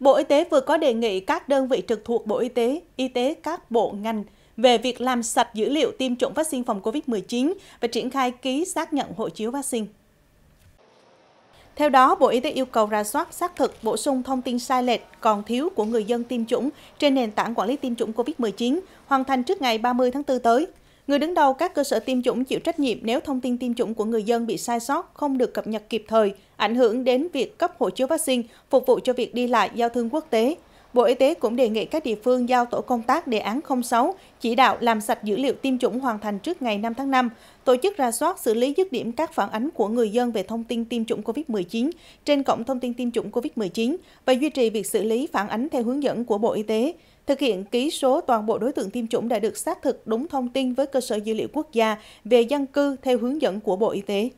Bộ Y tế vừa có đề nghị các đơn vị trực thuộc Bộ Y tế, y tế các bộ ngành về việc làm sạch dữ liệu tiêm chủng vaccine phòng COVID-19 và triển khai ký xác nhận hộ chiếu vaccine. Theo đó, Bộ Y tế yêu cầu ra soát xác thực bổ sung thông tin sai lệch còn thiếu của người dân tiêm chủng trên nền tảng quản lý tiêm chủng COVID-19, hoàn thành trước ngày 30 tháng 4 tới. Người đứng đầu các cơ sở tiêm chủng chịu trách nhiệm nếu thông tin tiêm chủng của người dân bị sai sót, không được cập nhật kịp thời, ảnh hưởng đến việc cấp hộ chiếu vaccine, phục vụ cho việc đi lại, giao thương quốc tế, Bộ Y tế cũng đề nghị các địa phương giao tổ công tác đề án 06 chỉ đạo làm sạch dữ liệu tiêm chủng hoàn thành trước ngày 5 tháng 5, tổ chức ra soát xử lý dứt điểm các phản ánh của người dân về thông tin tiêm chủng COVID-19 trên cổng thông tin tiêm chủng COVID-19 và duy trì việc xử lý phản ánh theo hướng dẫn của Bộ Y tế thực hiện ký số toàn bộ đối tượng tiêm chủng đã được xác thực đúng thông tin với cơ sở dữ liệu quốc gia về dân cư theo hướng dẫn của Bộ Y tế.